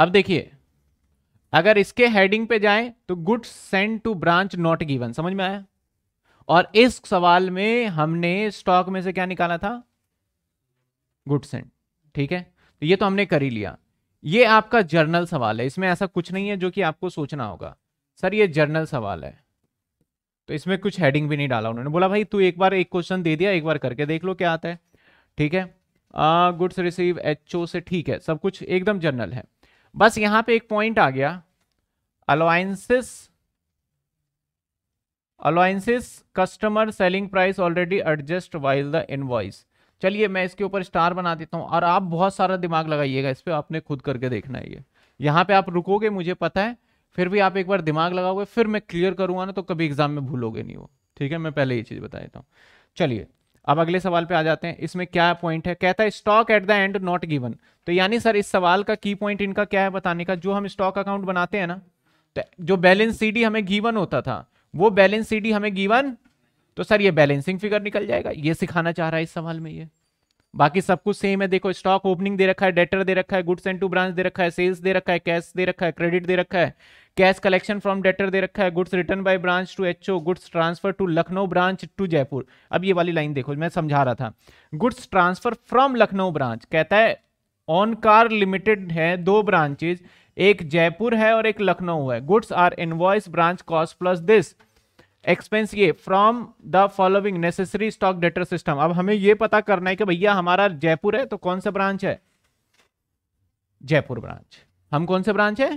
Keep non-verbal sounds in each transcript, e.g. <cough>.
अब देखिए अगर इसके हेडिंग पे जाएं तो goods send to branch not given समझ में आया और इस सवाल में हमने स्टॉक में से क्या निकाला था गुड सेंड ठीक है तो ये तो हमने कर ही लिया ये आपका जर्नल सवाल है इसमें ऐसा कुछ नहीं है जो कि आपको सोचना होगा सर ये जर्नल सवाल है तो इसमें कुछ हेडिंग भी नहीं डाला उन्होंने बोला भाई तू एक बार एक क्वेश्चन दे दिया एक बार करके देख लो क्या आता है ठीक है गुड्स रिसीव एच से ठीक है सब कुछ एकदम जर्नल है बस यहां पे एक पॉइंट आ गया allowances allowances customer selling price already adjust while the invoice चलिए मैं इसके ऊपर स्टार बना देता हूं और आप बहुत सारा दिमाग लगाइएगा इस पर आपने खुद करके देखना है ये यहां पे आप रुकोगे मुझे पता है फिर भी आप एक बार दिमाग लगाओगे फिर मैं क्लियर करूंगा ना तो कभी एग्जाम में भूलोगे नहीं वो ठीक है मैं पहले ये चीज़ बता देता हूँ चलिए अब अगले सवाल पे आ जाते हैं इसमें क्या पॉइंट है कहता है stock at the end not given तो यानी सर इस सवाल का की पॉइंट इनका क्या है बताने का जो हम स्टॉक अकाउंट बनाते हैं ना तो जो बैलेंस सी हमें गिवन होता था वो बैलेंस सी हमें गिवन तो सर ये बैलेंसिंग फिगर निकल जाएगा ये सिखाना चाह रहा है इस सवाल में ये बाकी सब कुछ सेम है देखो स्टॉक ओपनिंग दे रखा है डेटर दे रखा है गुड्स एंड टू ब्रांच दे रखा है सेल्स दे रखा है कैश दे रखा है क्रेडिट दे रखा है कैश कलेक्शन फ्रॉम डेटर दे रखा है goods return by branch to HO goods transfer to Lucknow branch to Jaipur अब ये वाली लाइन देखो मैं समझा रहा था goods transfer from Lucknow branch कहता है ऑन कार लिमिटेड है दो ब्रांचेज एक जयपुर है और एक लखनऊ है goods are invoice branch cost plus this expense ये from the following necessary stock debtor system अब हमें ये पता करना है कि भैया हमारा जयपुर है तो कौन सा ब्रांच है जयपुर ब्रांच हम कौन से ब्रांच है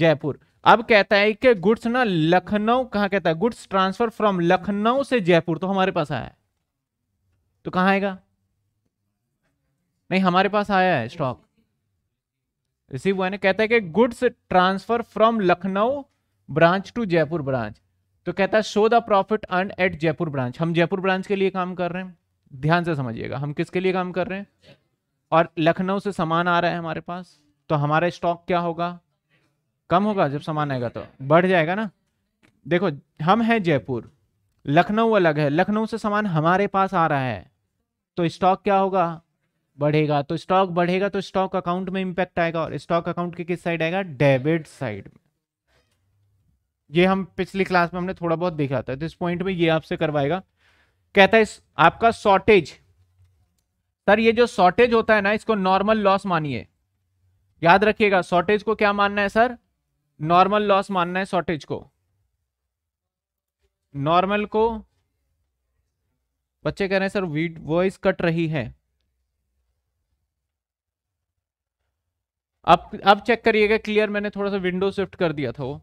जयपुर अब कहता है कि गुड्स ना लखनऊ कहा कहता है गुड्स ट्रांसफर फ्रॉम लखनऊ से जयपुर तो हमारे पास आया है तो कहां आएगा नहीं हमारे पास आया है स्टॉक रिसीव हुआ है कहता है कि goods transfer from Lucknow branch to Jaipur branch तो कहता है show the profit earn at Jaipur branch हम जयपुर ब्रांच के लिए काम कर रहे हैं ध्यान से समझिएगा हम किसके लिए काम कर रहे हैं और लखनऊ से सामान आ रहा है हमारे पास तो हमारा स्टॉक क्या होगा कम होगा जब समान आएगा तो बढ़ जाएगा ना देखो हम हैं जयपुर लखनऊ अलग है लखनऊ से सामान हमारे पास आ रहा है तो स्टॉक क्या होगा बढ़ेगा तो स्टॉक बढ़ेगा तो स्टॉक अकाउंट में इंपैक्ट आएगा और स्टॉक अकाउंट के किस साइड आएगा डेबिट साइड में ये हम पिछली क्लास में हमने थोड़ा बहुत देखा था तो इस पॉइंट में ये आपसे करवाएगा कहता है आपका शॉर्टेज सर ये जो शॉर्टेज होता है ना इसको नॉर्मल लॉस मानिए याद रखिएगा शॉर्टेज को क्या मानना है सर नॉर्मल लॉस मानना है शॉर्टेज को नॉर्मल को बच्चे कह रहे हैं सर वीड वॉइस कट रही है अब अब चेक करिएगा क्लियर मैंने थोड़ा सा विंडो शिफ्ट कर दिया था वो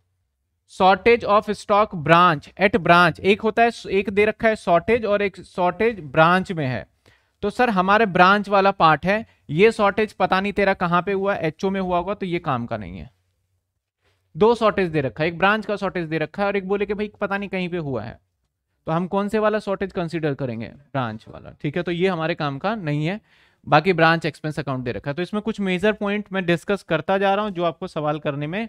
shortage of stock branch at branch एक होता है एक दे रखा है शॉर्टेज और एक शॉर्टेज ब्रांच में है तो सर हमारे ब्रांच वाला पार्ट है ये शॉर्टेज पता नहीं तेरा कहां पे हुआ एचओ में हुआ होगा तो ये काम का नहीं है दो शॉर्टेज दे रखा है एक ब्रांच का शॉर्टेज दे रखा है और एक बोले कि भाई पता नहीं कहीं पे हुआ है तो हम कौन से वाला शॉर्टेज कंसिडर करेंगे ब्रांच वाला ठीक है तो ये हमारे काम का नहीं है बाकी ब्रांच एक्सपेंस अकाउंट दे रखा है तो इसमें कुछ मेजर पॉइंट मैं डिस्कस करता जा रहा हूँ जो आपको सवाल करने में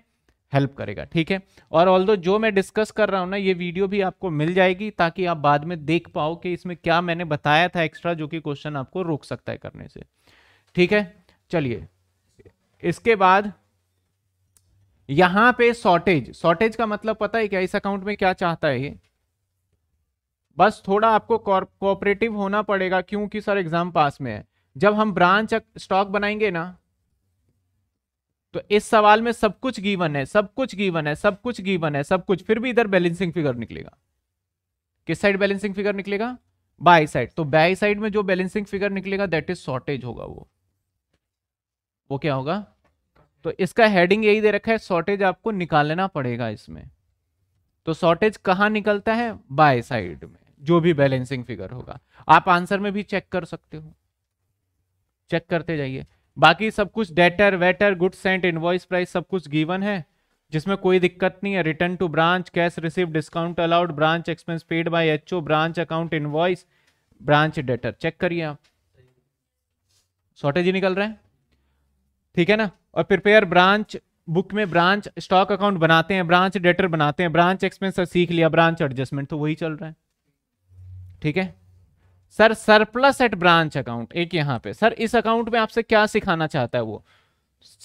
हेल्प करेगा ठीक है और ऑल जो मैं डिस्कस कर रहा हूँ ना ये वीडियो भी आपको मिल जाएगी ताकि आप बाद में देख पाओ कि इसमें क्या मैंने बताया था एक्स्ट्रा जो कि क्वेश्चन आपको रोक सकता है करने से ठीक है चलिए इसके बाद यहां पे शॉर्टेज शॉर्टेज का मतलब पता है क्या इस अकाउंट में क्या चाहता है ये बस थोड़ा आपको कोऑपरेटिव होना पड़ेगा क्योंकि सर एग्जाम पास में है जब हम ब्रांच स्टॉक बनाएंगे ना तो इस सवाल में सब कुछ गीवन है सब कुछ गीवन है सब कुछ गीवन है सब कुछ फिर भी इधर बैलेंसिंग फिगर निकलेगा किस साइड बैलेंसिंग फिगर निकलेगा बाई साइड तो बाई साइड में जो बैलेंसिंग फिगर निकलेगा दैट इज शॉर्टेज होगा वो वो क्या होगा तो इसका हेडिंग यही दे रखा है शॉर्टेज आपको निकालना पड़ेगा इसमें तो शॉर्टेज कहाँ निकलता है बाय साइड में जो भी बैलेंसिंग फिगर होगा आप आंसर में भी चेक कर सकते हो चेक करते जाइए बाकी सब कुछ डेटर वेटर गुड्स सेंट इनवॉइस प्राइस सब कुछ गिवन है जिसमें कोई दिक्कत नहीं है return to branch cash receive discount allowed branch expense paid by HO branch account invoice branch debtor check करिए आप शॉर्टेज ही निकल रहे हैं ठीक है ना और प्रिपेयर ब्रांच बुक में ब्रांच स्टॉक अकाउंट बनाते हैं ब्रांच डेटर बनाते हैं ब्रांच एक्सपेंस सीख लिया ब्रांच एडजस्टमेंट तो वही चल रहा है ठीक है sir surplus at branch account एक यहाँ पे सर इस अकाउंट में आपसे क्या सिखाना चाहता है वो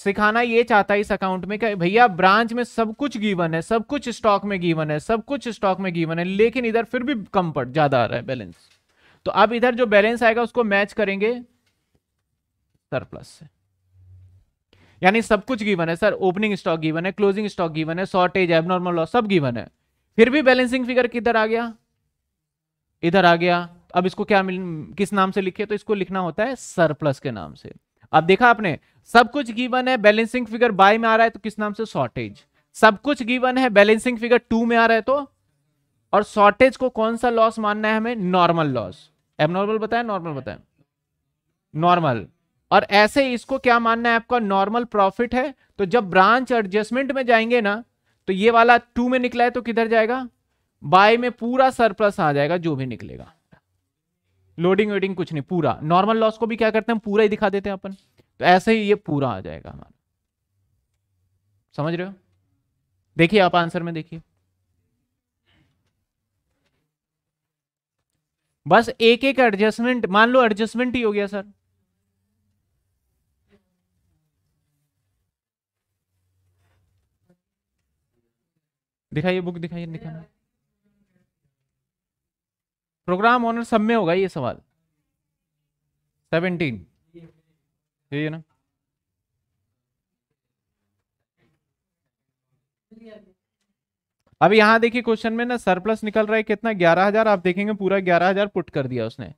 सिखाना ये चाहता है इस अकाउंट में कि भैया ब्रांच में सब कुछ गिवन है सब कुछ स्टॉक में गिवन है सब कुछ स्टॉक में गिवन है लेकिन इधर फिर भी कम पड़ ज्यादा आ रहा है बैलेंस तो अब इधर जो बैलेंस आएगा उसको मैच करेंगे सरप्लस से यानी सब कुछ गिवन है सर ओपनिंग स्टॉक गिवन है क्लोजिंग स्टॉक गिवन है शॉर्टेज एबनॉर्मल लॉस सब गिवन है फिर भी बैलेंसिंग फिगर किधर आ गया इधर आ गया अब इसको क्या मिल किस नाम से लिखे तो इसको लिखना होता है सरप्लस के नाम से अब देखा आपने सब कुछ गिवन है बैलेंसिंग फिगर बाय में आ रहा है तो किस नाम से शॉर्टेज सब कुछ गिवन है बैलेंसिंग फिगर टू में आ रहा है तो और शॉर्टेज को कौन सा लॉस मानना है हमें नॉर्मल लॉस एबनॉर्मल बताए नॉर्मल बताए नॉर्मल और ऐसे इसको क्या मानना है आपका नॉर्मल प्रॉफिट है तो जब ब्रांच एडजस्टमेंट में जाएंगे ना तो ये वाला टू में निकला है तो किधर जाएगा बाय में पूरा सरप्लस आ जाएगा जो भी निकलेगा लोडिंग वेडिंग कुछ नहीं पूरा नॉर्मल लॉस को भी क्या करते हैं पूरा ही दिखा देते हैं अपन तो ऐसे ही ये पूरा आ जाएगा हमारा समझ रहे हो देखिए आप आंसर में देखिए बस एक एक एडजस्टमेंट मान लो एडजस्टमेंट ही हो गया सर दिखाइए बुक दिखाइए दिखाना प्रोग्राम ऑनर सब में होगा ये सवाल सेवनटीन यही है ना अब यहां देखिए क्वेश्चन में ना सरप्लस निकल रहा है कितना ग्यारह हजार आप देखेंगे पूरा ग्यारह हजार पुट कर दिया उसने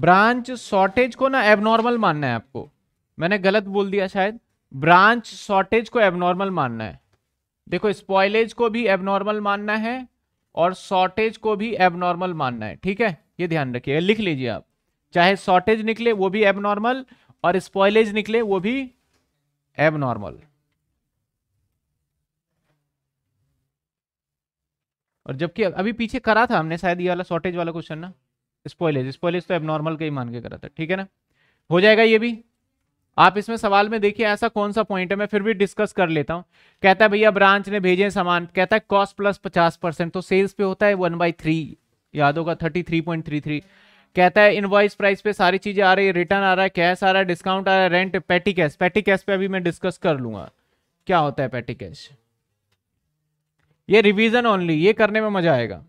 ब्रांच शॉर्टेज को ना एबनॉर्मल मानना है आपको मैंने गलत बोल दिया शायद ब्रांच शॉर्टेज को एबनॉर्मल मानना है देखो स्पॉयलेज को भी एबनॉर्मल मानना है और शॉर्टेज को भी एबनॉर्मल मानना है ठीक है ये ध्यान रखिएगा लिख लीजिए आप चाहे शॉर्टेज निकले वो भी एबनॉर्मल और स्पॉयलेज निकले वो भी एबनॉर्मल और जबकि अभी पीछे करा था हमने शायद ये वाला शॉर्टेज वाला क्वेश्चन ना स्पॉयलेज स्पॉयलेज तो एबनॉर्मल का ही मान के करा था ठीक है ना हो जाएगा ये भी आप इसमें सवाल में देखिए ऐसा कौन सा पॉइंट है मैं फिर भी डिस्कस कर लेता हूँ कहता है भैया ब्रांच ने भेजे सामान कहता है कॉस्ट प्लस पचास परसेंट तो सेल्स पे होता है वन बाई थ्री याद होगा thirty three point three three कहता है इनवॉइस प्राइस पे सारी चीज़ें आ रही है रिटर्न आ रहा है कैश आ रहा है डिस्काउंट आ रहा है rent petty cash petty cash पे अभी मैं डिस्कस कर लूंगा क्या होता है पैटी कैश ये रिवीजन ओनली ये करने में मजा आएगा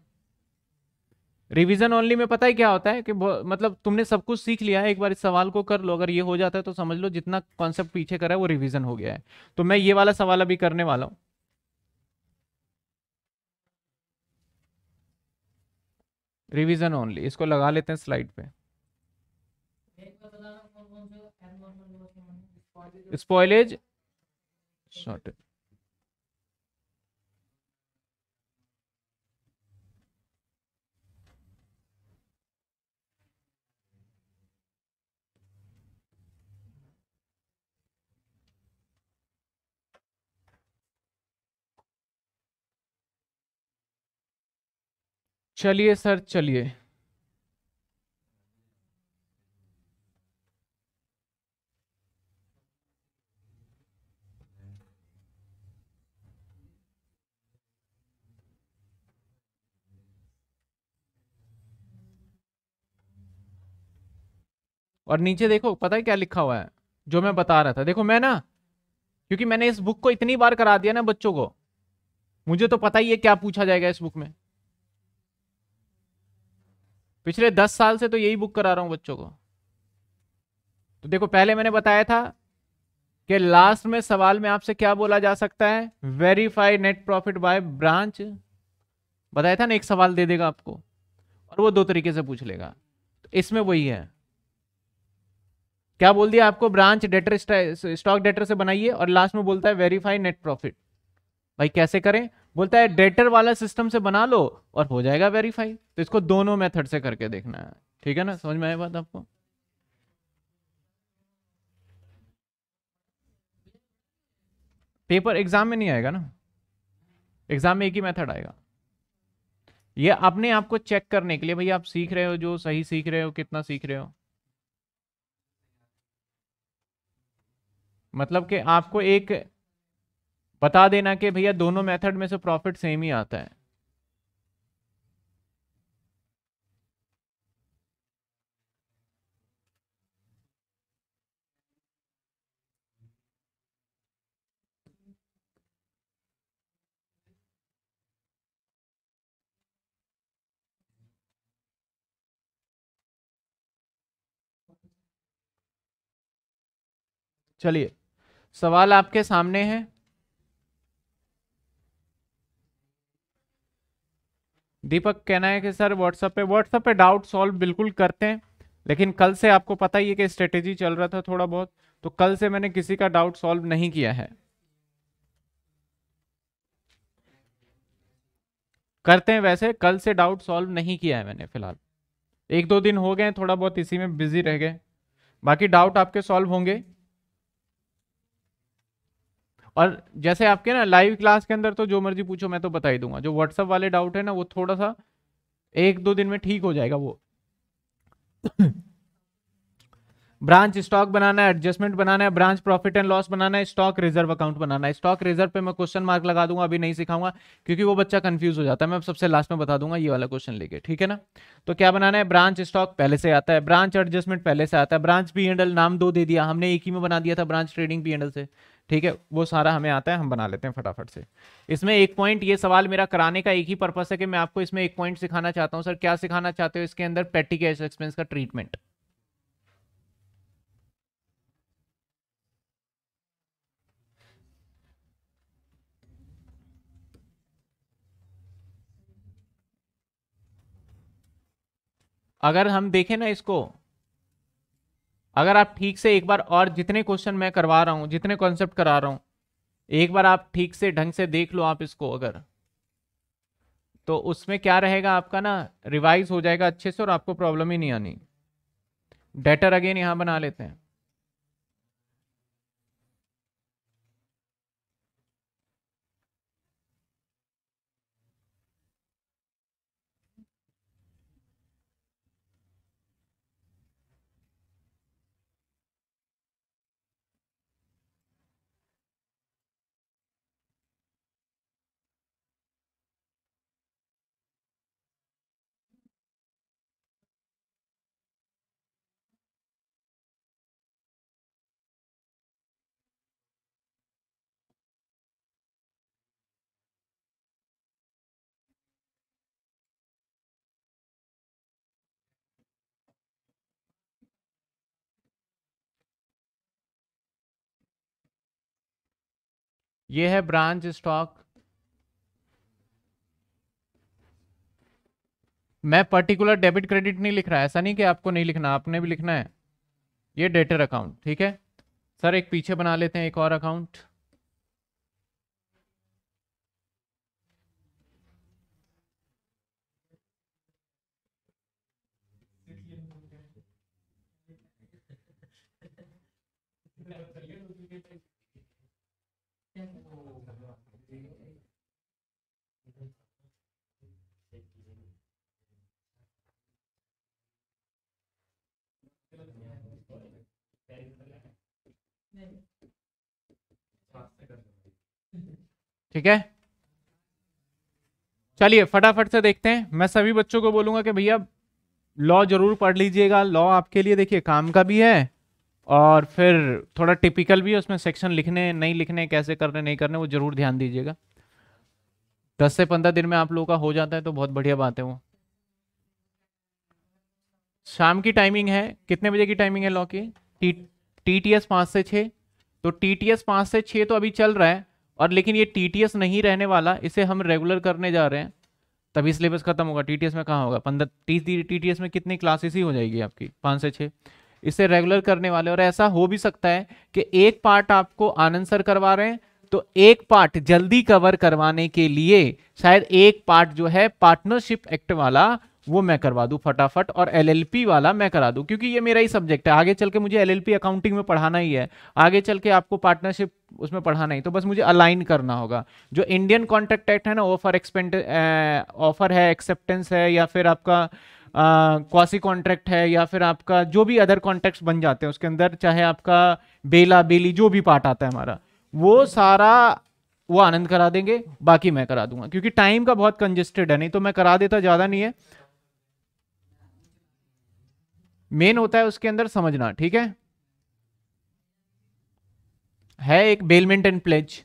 रिवीजन ओनली में पता ही क्या होता है कि मतलब तुमने सब कुछ सीख लिया है एक बार इस सवाल को कर लो अगर ये हो जाता है तो समझ लो जितना कॉन्सेप्ट पीछे करा है वो रिवीजन हो गया है तो मैं ये वाला सवाल अभी करने वाला हूं रिवीजन ओनली इसको लगा लेते हैं स्लाइड पे स्पॉयलेज शॉर्टेज चलिए सर चलिए और नीचे देखो पता है क्या लिखा हुआ है जो मैं बता रहा था देखो मैं ना क्योंकि मैंने इस बुक को इतनी बार करा दिया ना बच्चों को मुझे तो पता ही है क्या पूछा जाएगा इस बुक में पिछले दस साल से तो यही बुक करा रहा हूँ बच्चों को तो देखो पहले मैंने बताया था कि लास्ट में सवाल में आपसे क्या बोला जा सकता है verify net profit by branch बताया था ना एक सवाल दे देगा आपको और वो दो तरीके से पूछ लेगा तो इसमें वही है क्या बोल दिया आपको ब्रांच डेटर स्टॉक डेटर से बनाइए और लास्ट में बोलता है वेरीफाई नेट प्रॉफिट भाई कैसे करें बोलता है डेटर वाला सिस्टम से बना लो और हो जाएगा वेरीफाई तो इसको दोनों मेथड से करके देखना है ठीक है ना समझ में आए बात आपको पेपर एग्जाम में नहीं आएगा ना एग्जाम में एक ही मेथड आएगा ये अपने आप को चेक करने के लिए भाई आप सीख रहे हो जो सही सीख रहे हो कितना सीख रहे हो मतलब कि आपको एक बता देना कि भैया दोनों मेथड में से प्रॉफिट सेम ही आता है चलिए सवाल आपके सामने है दीपक कहना है कि सर व्हाट्सअप पे व्हाट्सअप पे डाउट सॉल्व बिल्कुल करते हैं लेकिन कल से आपको पता ही है कि स्ट्रेटेजी चल रहा था थोड़ा बहुत तो कल से मैंने किसी का डाउट सॉल्व नहीं किया है करते हैं वैसे कल से डाउट सॉल्व नहीं किया है मैंने फिलहाल एक दो दिन हो गए थोड़ा बहुत इसी में बिजी रह गए बाकी डाउट आपके सॉल्व होंगे और जैसे आपके ना लाइव क्लास के अंदर तो जो मर्जी पूछो मैं तो बता ही दूंगा जो व्हाट्सअप वाले डाउट है ना वो थोड़ा सा एक दो दिन में ठीक हो जाएगा वो ब्रांच <coughs> स्टॉक बनाना है एडजस्टमेंट बनाना है ब्रांच प्रॉफिट एंड लॉस बनाना है स्टॉक रिजर्व अकाउंट बनाना है स्टॉक रिजर्व पे मैं क्वेश्चन मार्क लगा दूंगा अभी नहीं सिखाऊंगा क्योंकि वो बच्चा कंफ्यूज हो जाता है मैं सबसे लास्ट में बता दूंगा ये वाला क्वेश्चन लेके ठीक है ना तो क्या बनाना है ब्रांच स्टॉक पहले से आता है ब्रांच एडजस्टमेंट पहले से आता है ब्रांच पी एंडल नाम दो दे दिया हमने एक ही में बना दिया था ब्रांच ट्रेडिंग पी एंडल से ठीक है वो सारा हमें आता है हम बना लेते हैं फटाफट से इसमें एक पॉइंट ये सवाल मेरा कराने का एक ही पर्पस है कि मैं आपको इसमें एक पॉइंट सिखाना चाहता हूँ सर क्या सिखाना चाहते हो इसके अंदर पेटी कैश एक्सपेंस का ट्रीटमेंट अगर हम देखें ना इसको अगर आप ठीक से एक बार और जितने क्वेश्चन मैं करवा रहा हूँ जितने कॉन्सेप्ट करा रहा हूँ एक बार आप ठीक से ढंग से देख लो आप इसको अगर तो उसमें क्या रहेगा आपका ना रिवाइज हो जाएगा अच्छे से और आपको प्रॉब्लम ही नहीं आनी डेटर अगेन यहाँ बना लेते हैं ये है ब्रांच स्टॉक मैं पर्टिकुलर डेबिट क्रेडिट नहीं लिख रहा ऐसा नहीं कि आपको नहीं लिखना आपने भी लिखना है ये डेटर अकाउंट ठीक है सर एक पीछे बना लेते हैं एक और अकाउंट ठीक है चलिए फटाफट से देखते हैं मैं सभी बच्चों को बोलूंगा कि भैया लॉ जरूर पढ़ लीजिएगा लॉ आपके लिए देखिए काम का भी है और फिर थोड़ा टिपिकल भी है उसमें सेक्शन लिखने नहीं लिखने कैसे करने नहीं करने वो जरूर ध्यान दीजिएगा दस से पंद्रह दिन में आप लोगों का हो जाता है तो बहुत बढ़िया बात है वो शाम की टाइमिंग है कितने बजे की टाइमिंग है लॉ की टी टी टी एस पाँच से छः तो टी टी एस पाँच से छः तो अभी चल रहा है और लेकिन ये टी नहीं रहने वाला इसे हम रेगुलर करने जा रहे हैं तभी सिलेबस खत्म होगा टी में कहाँ होगा पंद्रह टी टी में कितनी क्लासेस ही हो जाएगी आपकी पाँच से छः इसे रेगुलर करने वाले और ऐसा हो भी सकता है कि एक पार्ट आपको आनंद सर करवा रहे हैं तो एक पार्ट जल्दी कवर करवाने के लिए शायद एक पार्ट जो है पार्टनरशिप एक्ट वाला वो मैं करवा दूँ फटाफट और एलएलपी वाला मैं करा दूँ क्योंकि ये मेरा ही सब्जेक्ट है आगे चल के मुझे एलएलपी अकाउंटिंग में पढ़ाना ही है आगे चल के आपको पार्टनरशिप उसमें पढ़ाना ही तो बस मुझे अलाइन करना होगा जो इंडियन कॉन्ट्रैक्ट एक्ट है ना ऑफर एक्सपेंड ऑफर है एक्सेप्टेंस है या फिर आपका क्वासी uh, कॉन्ट्रैक्ट है या फिर आपका जो भी अदर कॉन्ट्रैक्ट बन जाते हैं उसके अंदर चाहे आपका बेला बेली जो भी पार्ट आता है हमारा वो सारा वो आनंद करा देंगे बाकी मैं करा दूंगा क्योंकि टाइम का बहुत कंजेस्टेड है नहीं तो मैं करा देता ज़्यादा नहीं है मेन होता है उसके अंदर समझना ठीक है है एक बेलमिंटन प्लेज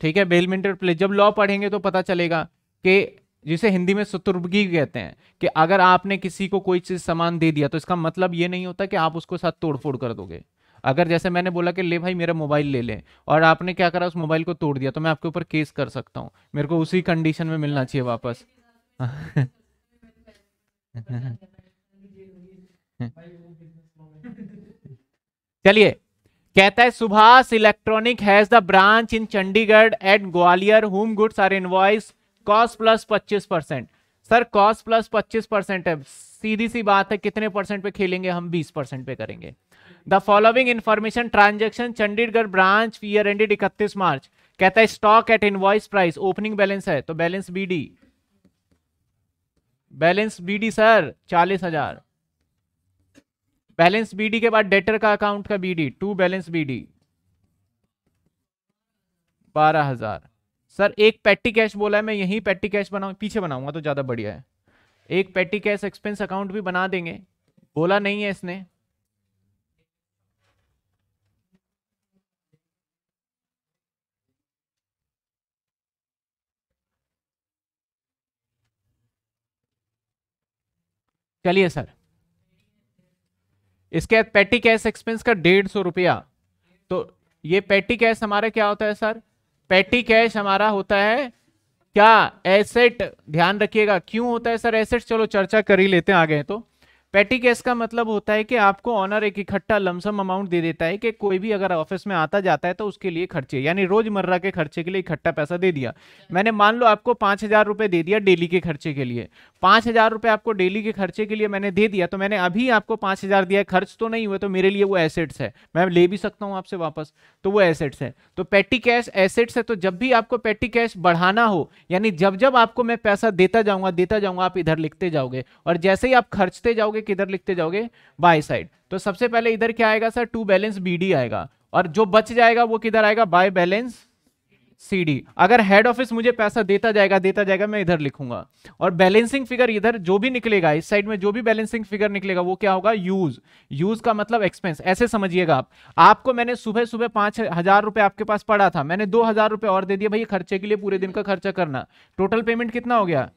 ठीक है बेलमिंटन प्लेज जब लॉ पढ़ेंगे तो पता चलेगा कि जिसे हिंदी में शत्रुर्गी कहते हैं कि अगर आपने किसी को कोई चीज सामान दे दिया तो इसका मतलब ये नहीं होता कि आप उसको साथ तोड़फोड़ कर दोगे अगर जैसे मैंने बोला कि ले भाई मेरा मोबाइल ले ले और आपने क्या करा उस मोबाइल को तोड़ दिया तो मैं आपके ऊपर केस कर सकता हूँ मेरे को उसी कंडीशन में मिलना चाहिए वापस <laughs> <laughs> <laughs> चलिए कहता है Subhash electronic has the branch in Chandigarh at Gwalior home goods are invoice cost plus पच्चीस परसेंट सर कॉस्ट प्लस पच्चीस परसेंट है सीधी सी बात है कितने परसेंट पे खेलेंगे हम बीस परसेंट पे करेंगे the following information transaction Chandigarh branch year ended इकतीस मार्च कहता है stock at invoice price opening balance है तो balance B balance B sir चालीस हजार बैलेंस बीडी के बाद डेटर का अकाउंट का बीडी टू बैलेंस बीडी बारह हजार सर एक पेटी कैश बोला है मैं यही पेटी कैश बनाऊ पीछे बनाऊंगा तो ज्यादा बढ़िया है एक पेटी कैश एक्सपेंस अकाउंट भी बना देंगे बोला नहीं है इसने चलिए सर इसके बाद पेटी कैश एक्सपेंस का डेढ़ सौ रुपया तो ये पेटी कैश हमारा क्या होता है सर पेटी कैश हमारा होता है क्या एसेट ध्यान रखिएगा क्यों होता है सर एसेट चलो चर्चा कर ही लेते हैं आगे तो पेटी केस का मतलब होता है कि आपको ऑनर एक इकट्ठा लमसम अमाउंट दे देता है कि कोई भी अगर ऑफिस में आता जाता है तो उसके लिए खर्चे यानी रोजमर्रा के खर्चे के लिए इकट्ठा पैसा दे दिया मैंने मान लो आपको पांच हज़ार रुपए दे दिया डेली के खर्चे के लिए पांच हज़ार रुपए आपको डेली के खर्चे के लिए मैंने दे दिया तो मैंने अभी आपको पांच हज़ार दिया खर्च तो नहीं हुआ तो मेरे लिए वो एसेट्स है मैं ले भी सकता हूँ आपसे वापस तो वो एसेट्स है तो पेटी कैश एसेट्स है तो जब भी आपको पेटी कैश बढ़ाना हो यानी जब जब आपको मैं पैसा देता जाऊंगा देता जाऊंगा आप इधर लिखते जाओगे और जैसे ही आप खर्चते जाओगे जाओगे किधर लिखते जाओगे बाय साइड तो सबसे पहले इधर क्या आएगा सर टू बैलेंस बी आएगा और जो बच जाएगा वो किधर आएगा बाय बैलेंस सीडी अगर हेड ऑफिस मुझे पैसा देता जाएगा देता जाएगा मैं इधर लिखूंगा और बैलेंसिंग फिगर इधर जो भी निकलेगा इस साइड में जो भी बैलेंसिंग फिगर निकलेगा वो क्या होगा यूज यूज का मतलब एक्सपेंस ऐसे समझिएगा आप आपको मैंने सुबह सुबह पांच हजार रुपए आपके पास पड़ा था मैंने दो हजार रुपए और दे दिया भाई खर्चे के लिए पूरे दिन का खर्चा करना टोटल पेमेंट कितना हो गया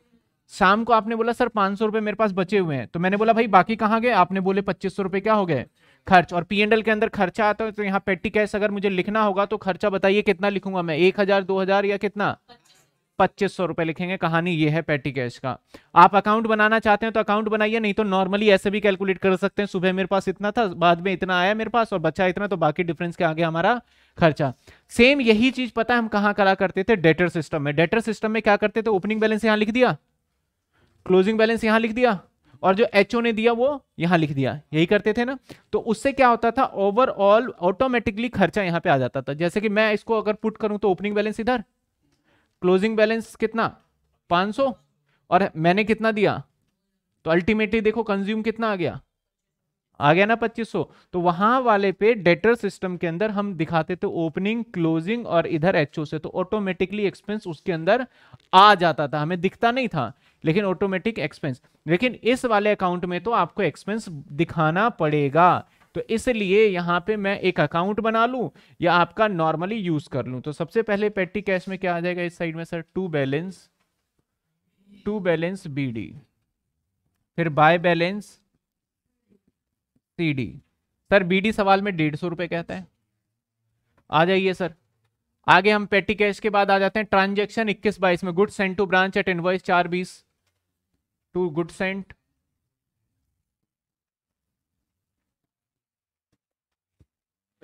शाम को आपने बोला सर पांच सौ मेरे पास बचे हुए हैं तो मैंने बोला भाई बाकी कहाँ गए आपने बोले पच्चीस सौ क्या हो गए खर्च और पी के अंदर खर्चा आता है तो यहाँ पेटी कैश अगर मुझे लिखना होगा तो खर्चा बताइए कितना लिखूंगा मैं एक हज़ार दो हज़ार या कितना पच्चीस सौ रुपए लिखेंगे कहानी ये है पेटी कैश का आप अकाउंट बनाना चाहते हैं तो अकाउंट बनाइए नहीं तो नॉर्मली ऐसे भी कैलकुलेट कर सकते हैं सुबह मेरे पास इतना था बाद में इतना आया मेरे पास और बचा इतना तो बाकी डिफरेंस के आगे हमारा खर्चा सेम यही चीज पता है हम कहाँ करा करते थे डेटर सिस्टम में डेटर सिस्टम में क्या करते थे ओपनिंग बैलेंस यहाँ लिख दिया क्लोजिंग बैलेंस यहां लिख दिया और जो एच ने दिया वो यहां लिख दिया यही करते थे ना तो उससे क्या होता था ओवरऑल ऑटोमेटिकली खर्चा यहां पे आ जाता था जैसे कि मैं इसको अगर पुट करूं तो ओपनिंग बैलेंस इधर क्लोजिंग बैलेंस कितना 500 और मैंने कितना दिया तो अल्टीमेटली देखो कंज्यूम कितना आ गया आ गया ना 2500 तो वहां वाले पे डेटर सिस्टम के अंदर हम दिखाते थे ओपनिंग क्लोजिंग और इधर एचओ से तो ऑटोमेटिकली एक्सपेंस उसके अंदर आ जाता था हमें दिखता नहीं था लेकिन ऑटोमेटिक एक्सपेंस लेकिन इस वाले अकाउंट में तो आपको एक्सपेंस दिखाना पड़ेगा तो इसलिए यहाँ पे मैं एक अकाउंट बना लूँ या आपका नॉर्मली यूज कर लूँ तो सबसे पहले पेटी कैश में क्या आ जाएगा इस साइड में sir to balance to balance B फिर by balance C D sir B D सवाल में डेढ़ सौ रुपये कहता है आ जाइए सर आगे हम पेटी कैश के बाद आ जाते हैं ट्रांजेक्शन इक्कीस बाईस में good sent to branch at invoice चार बीस टू गुड सेंट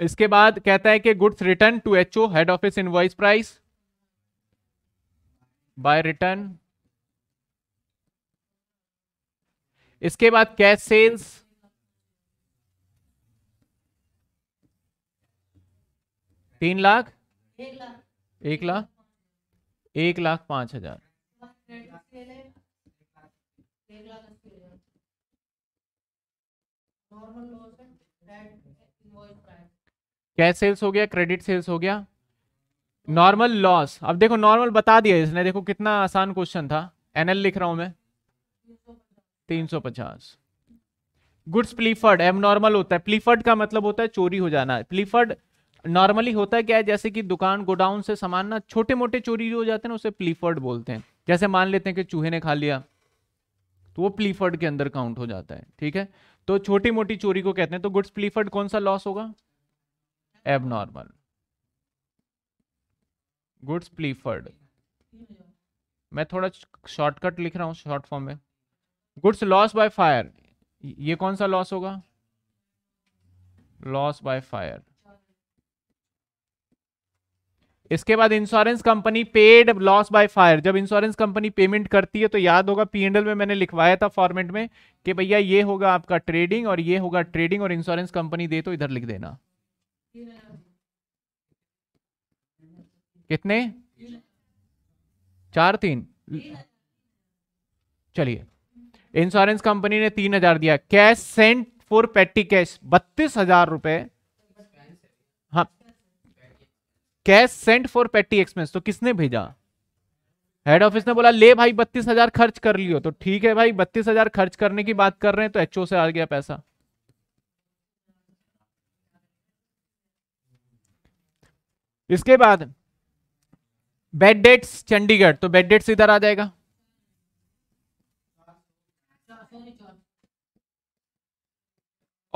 इसके बाद कहता है कि goods return to H O head office invoice price by return इसके बाद कैश सेल्स तीन लाख एक लाख एक लाख पांच हजार कैश सेल्स हो गया क्रेडिट सेल्स हो गया नॉर्मल लॉस अब देखो नॉर्मल बता दिया इसने देखो कितना आसान क्वेश्चन था एनएल लिख रहा हूं मैं तीन सौ पचास गुड्स प्लीफर्ड एब नॉर्मल होता है प्लीफर्ड का मतलब होता है चोरी हो जाना प्लीफर्ड नॉर्मली होता है क्या है जैसे कि दुकान गोडाउन से सामान ना छोटे मोटे चोरी हो जाते हैं ना उसे प्लीफर्ड बोलते हैं जैसे मान लेते हैं कि चूहे ने खा लिया तो वो प्लीफर्ड के अंदर काउंट हो जाता है ठीक है तो छोटी मोटी चोरी को कहते हैं तो गुड्स प्लीफर्ड कौन सा लॉस होगा एबनॉर्मल गुड्स प्लीफर्ड मैं थोड़ा शॉर्टकट लिख रहा हूं शॉर्ट फॉर्म में गुड्स लॉस बाय फायर ये कौन सा लॉस होगा लॉस बाय फायर इसके बाद insurance company paid loss by fire जब इंश्योरेंस कंपनी पेमेंट करती है तो याद होगा पीएनएल में मैंने लिखवाया था फॉर्मेट में कि भैया ये होगा आपका ट्रेडिंग और ये होगा ट्रेडिंग और इंश्योरेंस कंपनी दे तो इधर लिख देना कितने चार तीन चलिए इंश्योरेंस कंपनी ने तीन हजार दिया cash sent for petty cash बत्तीस हजार रुपए cash sent for petty expense तो किसने भेजा हेड ऑफिस ने बोला ले भाई बत्तीस हजार खर्च कर लियो तो ठीक है भाई बत्तीस हजार खर्च करने की बात कर रहे हैं तो एचओ से आ गया पैसा इसके बाद बेड डेट्स चंडीगढ़ तो बेड डेट्स इधर आ जाएगा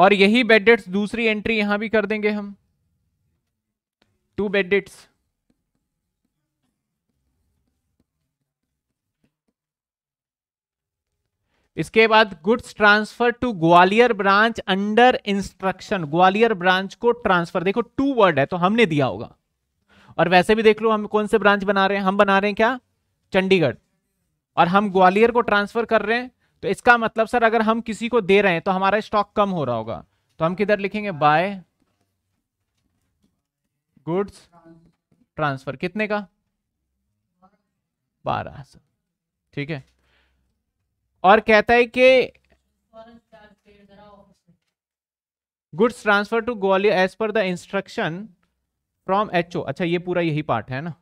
और यही बेड डेट्स दूसरी एंट्री यहां भी कर देंगे हम टू बेडिट्स इसके बाद goods transfer to Gwalior branch under instruction Gwalior branch को ट्रांसफर देखो टू वर्ड है तो हमने दिया होगा और वैसे भी देख लो हम कौन से ब्रांच बना रहे हैं हम बना रहे हैं क्या चंडीगढ़ और हम ग्वालियर को ट्रांसफर कर रहे हैं तो इसका मतलब सर अगर हम किसी को दे रहे हैं तो हमारा स्टॉक कम हो रहा होगा तो हम किधर लिखेंगे बाय गुड्स ट्रांसफर कितने का बारह सौ ठीक है और कहता है कि goods transfer to Gwalior as per the instruction from HO अच्छा ये पूरा यही पार्ट है ना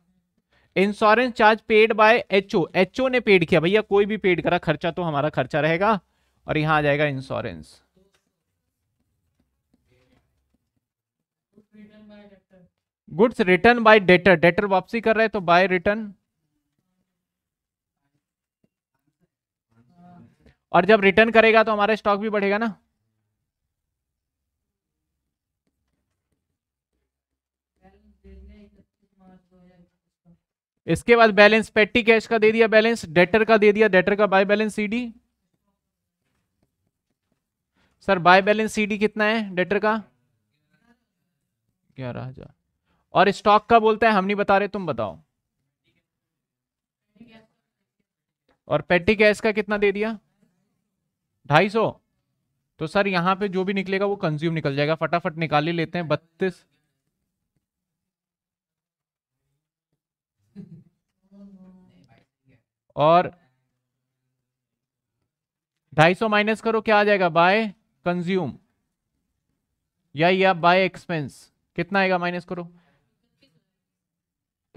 insurance charge paid by HO HO ने पेड किया भैया कोई भी पेड करा खर्चा तो हमारा खर्चा रहेगा और यहां आ जाएगा insurance goods return by debtor debtor वापसी कर रहे हैं तो बाय रिटर्न और जब रिटर्न करेगा तो हमारा स्टॉक भी बढ़ेगा ना इसके बाद बैलेंस पेटी कैश का दे दिया बैलेंस डेटर का दे दिया डेटर का by balance CD sir by balance CD कितना है डेटर का ग्यारह हजार और स्टॉक का बोलता है हम नहीं बता रहे तुम बताओ और पेटी गैस का कितना दे दिया ढाई सौ तो सर यहां पे जो भी निकलेगा वो कंज्यूम निकल जाएगा फटाफट निकाल ही लेते हैं बत्तीस और ढाई सौ माइनस करो क्या आ जाएगा बाय कंज्यूम या या बाय एक्सपेंस कितना आएगा माइनस करो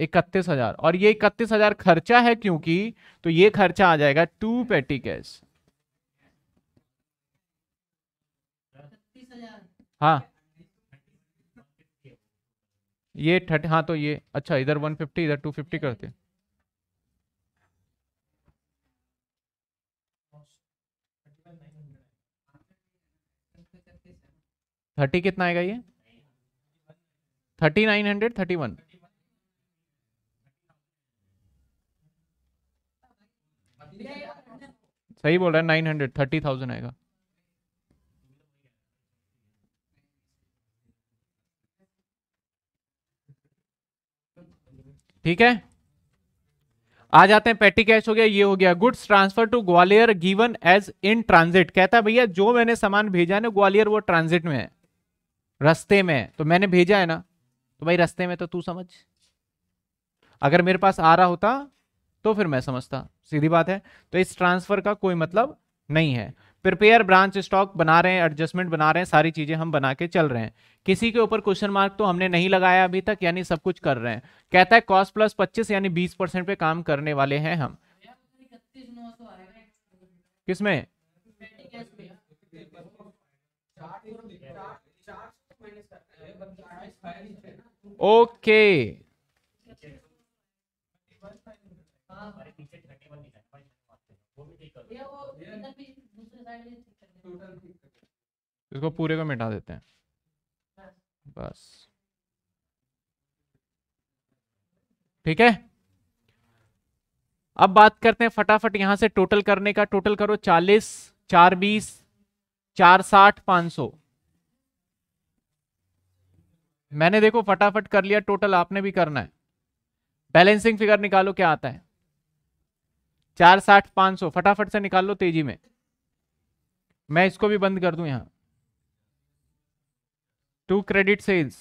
इकतीस हजार और ये इकतीस हजार खर्चा है क्योंकि तो ये खर्चा आ जाएगा टू पेटी कैश हाँ ये थर्टी हाँ तो ये अच्छा इधर वन फिफ्टी इधर टू फिफ्टी करते थर्टी कितना आएगा ये thirty nine hundred thirty one सही बोल रहा है नाइन हंड्रेड थर्टी थाउजेंड आएगा ठीक है आ जाते हैं पेटी कैश हो गया ये हो गया goods transfer to Gwalior given as in transit कहता है भैया जो मैंने सामान भेजा है ना ग्वालियर वो ट्रांजिट में है रस्ते में है तो मैंने भेजा है ना तो भाई रस्ते में तो तू समझ अगर मेरे पास आ रहा होता तो फिर मैं समझता सीधी बात है तो इस ट्रांसफर का कोई मतलब नहीं है प्रिपेयर ब्रांच स्टॉक बना रहे हैं एडजस्टमेंट बना रहे हैं सारी चीज़ें हम बना के चल रहे हैं किसी के ऊपर क्वेश्चन मार्क तो हमने नहीं लगाया अभी तक यानी सब कुछ कर रहे हैं कहता है कॉस्ट प्लस पच्चीस यानी बीस परसेंट पे काम करने वाले हैं हम किसमें ओके okay. हाँ, इसको पूरे को मिटा देते हैं बस ठीक है अब बात करते हैं फटाफट यहां से टोटल करने का टोटल करो चालीस चार बीस चार साठ पांच सौ मैंने देखो फटाफट कर लिया टोटल आपने भी करना है बैलेंसिंग फिगर निकालो क्या आता है चार साठ पांच सौ फटाफट से निकाल लो तेजी में मैं इसको भी बंद कर दू यहां टू क्रेडिट सेल्स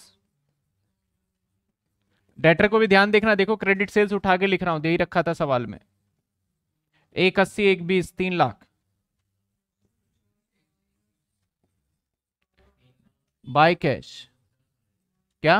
डेटर को भी ध्यान देखना देखो क्रेडिट सेल्स उठा के लिख रहा हूं दे ही रखा था सवाल में एक अस्सी एक बीस तीन लाख बाय कैश क्या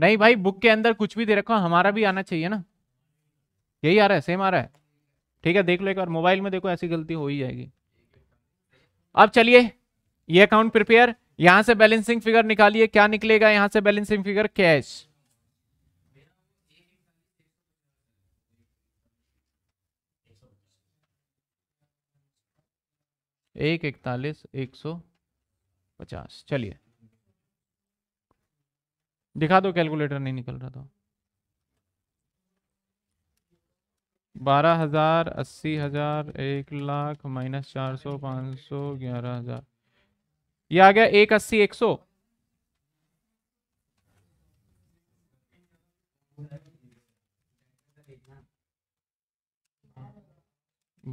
नहीं भाई बुक के अंदर कुछ भी दे रखो हमारा भी आना चाहिए ना यही आ रहा है सेम आ रहा है ठीक है देख लो एक बार मोबाइल में देखो ऐसी गलती हो ही जाएगी अब चलिए ये अकाउंट प्रिपेयर यहां से बैलेंसिंग फिगर निकालिए क्या निकलेगा यहां से बैलेंसिंग फिगर कैश एक इकतालीस एक सौ पचास चलिए दिखा दो कैलकुलेटर नहीं निकल रहा था तो। बारह हजार अस्सी हजार एक लाख माइनस चार सौ पाँच सौ ग्यारह हजार ये आ गया एक अस्सी एक सौ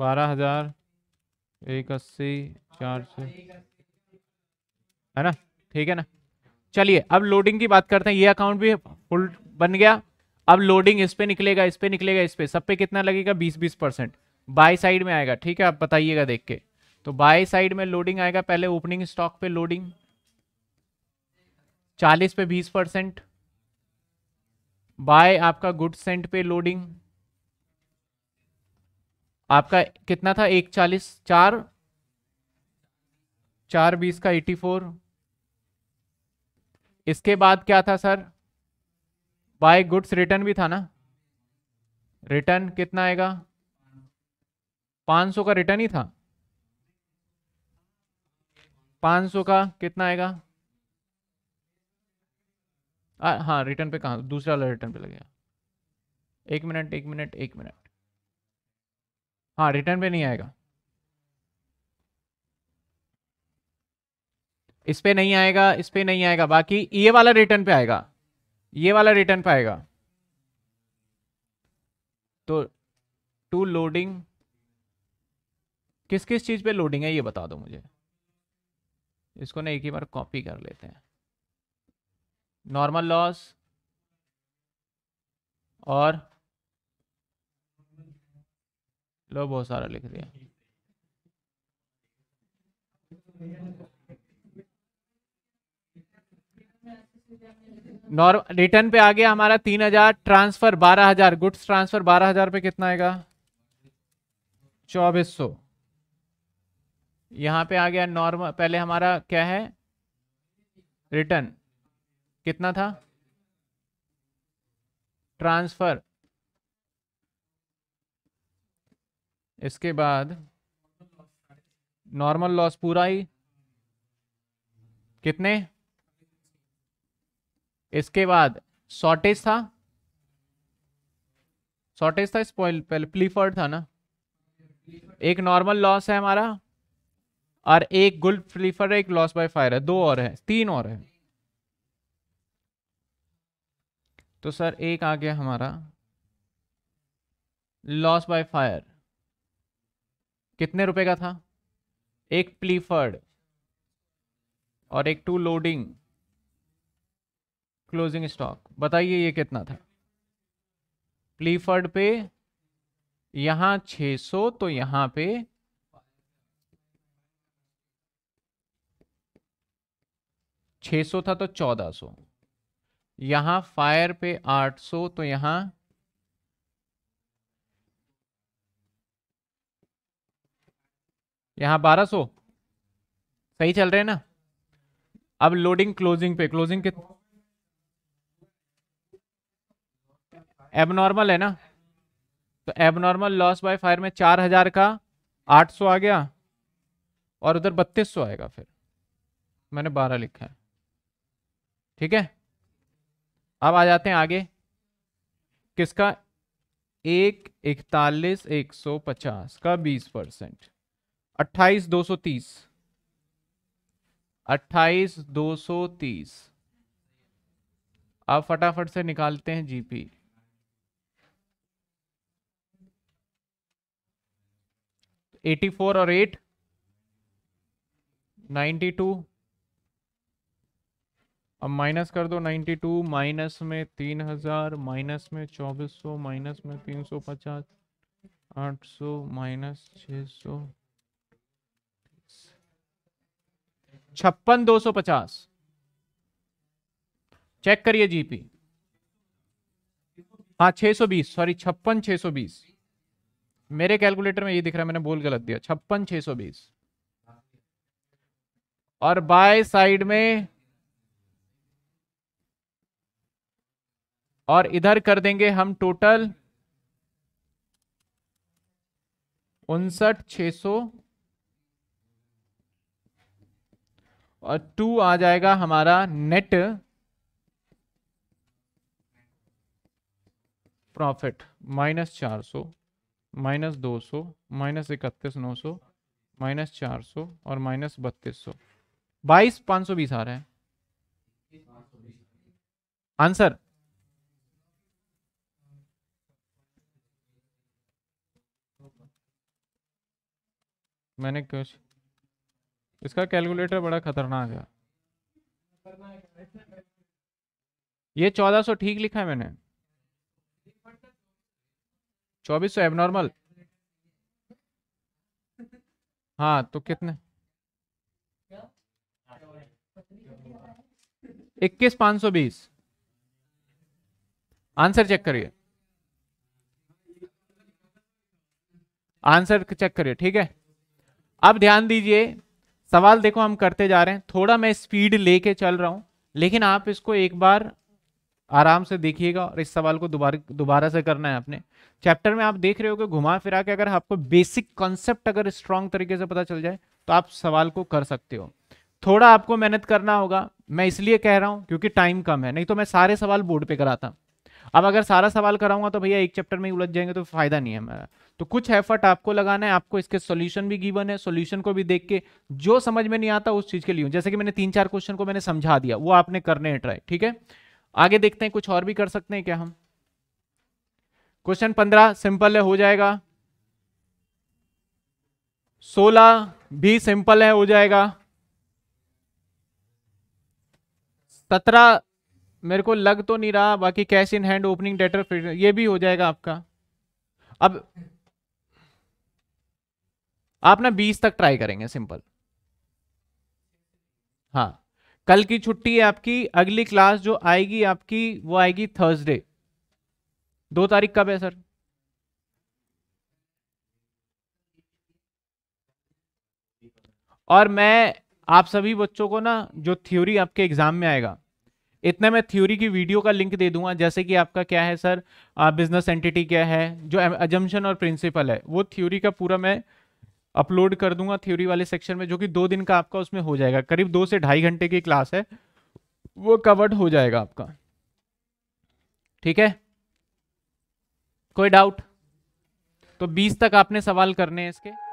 बारह हजार एक अस्सी चार सौ है ना ठीक है ना चलिए अब लोडिंग की बात करते हैं ये अकाउंट भी फुल बन गया अब लोडिंग इस पे निकलेगा इस पे निकलेगा इस पे सब पे कितना लगेगा बीस बीस परसेंट बाई साइड में आएगा ठीक है आप बताइएगा देख के तो बाई साइड में लोडिंग आएगा पहले ओपनिंग स्टॉक पे लोडिंग चालीस पे बीस परसेंट बाय आपका गुड सेंट पे लोडिंग आपका कितना था एक चालीस चार चार बीस का एटी फोर इसके बाद क्या था सर बाय गुड्स रिटर्न भी था ना रिटर्न कितना आएगा 500 का रिटर्न ही था 500 का कितना आएगा आ, हाँ रिटर्न पे कहा दूसरा वाला रिटर्न पे गया एक मिनट एक मिनट एक मिनट हाँ रिटर्न पे नहीं आएगा इस पे नहीं आएगा इस पे नहीं आएगा बाकी ये वाला रिटर्न पे आएगा ये वाला रिटर्न पे आएगा तो टू लोडिंग किस किस चीज पे लोडिंग है ये बता दो मुझे इसको ना एक ही बार कॉपी कर लेते हैं नॉर्मल लॉस और लो बहुत सारा लिख दिया नॉर्मल रिटर्न पे आ गया हमारा तीन हजार ट्रांसफर बारह हजार गुड्स ट्रांसफर बारह हजार पे कितना आएगा चौबीस सौ यहाँ पे आ गया नॉर्मल पहले हमारा क्या है रिटर्न कितना था ट्रांसफर इसके बाद नॉर्मल लॉस पूरा ही कितने इसके बाद शॉर्टेज था शॉर्टेज था स्पॉइल पहले प्लीफर्ड था ना एक नॉर्मल लॉस है हमारा और एक गुल प्लीफर एक लॉस बाय फायर है दो और है तीन और है तो सर एक आ गया हमारा लॉस बाय फायर कितने रुपए का था एक प्लीफर्ड और एक टू लोडिंग क्लोजिंग स्टॉक बताइए ये कितना था प्लीफर्ड पे यहां 600 तो यहां पे छ सौ था तो चौदह सौ यहां फायर पे आठ सौ तो यहां यहां बारह सौ सही चल रहे हैं ना अब लोडिंग क्लोजिंग पे क्लोजिंग के एबनॉर्मल है ना तो एबनॉर्मल लॉस बाय फायर में चार हजार का आठ सौ आ गया और उधर बत्तीस सौ आएगा फिर मैंने बारह लिखा है ठीक है अब आ जाते हैं आगे किसका एक इकतालीस एक सौ पचास का बीस परसेंट अट्ठाईस दो सौ तीस अट्ठाईस दो सौ तीस आप फटाफट से निकालते हैं जीपी एटी फोर और एट नाइन्टी टू अब माइनस कर दो नाइन्टी टू माइनस में तीन हजार माइनस में चौबीस सौ माइनस में तीन सौ पचास आठ सौ माइनस छ सौ छप्पन दो सौ पचास चेक करिए जीपी हाँ छह सौ बीस सॉरी छप्पन छह सौ बीस मेरे कैलकुलेटर में ये दिख रहा है मैंने बोल गलत दिया छप्पन छह सौ बीस और बाय साइड में और इधर कर देंगे हम टोटल उनसठ छ सौ और टू आ जाएगा हमारा नेट प्रॉफिट माइनस चार सौ माइनस दो सौ माइनस इकतीस नौ सौ माइनस चार सौ और माइनस बत्तीस सौ बाईस पाँच सौ बीस आ रहा है आंसर मैंने कुछ इसका कैलकुलेटर बड़ा खतरनाक है ये चौदह सौ ठीक लिखा है मैंने चौबीस सौ एबनॉर्मल हाँ तो कितने इक्कीस पाँच सौ बीस आंसर चेक करिए आंसर चेक करिए ठीक है अब ध्यान दीजिए सवाल देखो हम करते जा रहे हैं थोड़ा मैं स्पीड लेके चल रहा हूं लेकिन आप इसको एक बार आराम से देखिएगा और इस सवाल को दोबारा दोबारा से करना है आपने चैप्टर में आप देख रहे हो कि घुमा फिरा के अगर आपको बेसिक कॉन्सेप्ट अगर स्ट्रांग तरीके से पता चल जाए तो आप सवाल को कर सकते हो थोड़ा आपको मेहनत करना होगा मैं इसलिए कह रहा हूँ क्योंकि टाइम कम है नहीं तो मैं सारे सवाल बोर्ड पे कराता अब अगर सारा सवाल कराऊंगा तो भैया एक चैप्टर में ही उलझ जाएंगे तो फायदा नहीं है मेरा तो कुछ एफर्ट आपको लगाना है आपको इसके सॉल्यूशन भी गिवन है सॉल्यूशन को भी देख के जो समझ में नहीं आता उस चीज के लिए जैसे कि मैंने तीन चार क्वेश्चन को मैंने समझा दिया वो आपने करने हैं ट्राई ठीक है आगे देखते हैं कुछ और भी कर सकते हैं क्या हम क्वेश्चन पंद्रह सिंपल है हो जाएगा सोलह भी सिंपल है हो जाएगा सत्रह मेरे को लग तो नहीं रहा बाकी cash in hand opening debtor फिर ये भी हो जाएगा आपका अब आप ना बीस तक ट्राई करेंगे सिंपल हाँ कल की छुट्टी है आपकी अगली क्लास जो आएगी आपकी वो आएगी थर्सडे दो तारीख कब है सर और मैं आप सभी बच्चों को ना जो थ्योरी आपके एग्जाम में आएगा इतने मैं थ्योरी की वीडियो का लिंक दे दूंगा जैसे कि आपका क्या है सर बिजनेस एंटिटी क्या है जो एजम्पन और प्रिंसिपल है वो थ्योरी का पूरा मैं अपलोड कर दूंगा थ्योरी वाले सेक्शन में जो कि दो दिन का आपका उसमें हो जाएगा करीब दो से ढाई घंटे की क्लास है वो कवर्ड हो जाएगा आपका ठीक है कोई डाउट तो 20 तक आपने सवाल करने हैं इसके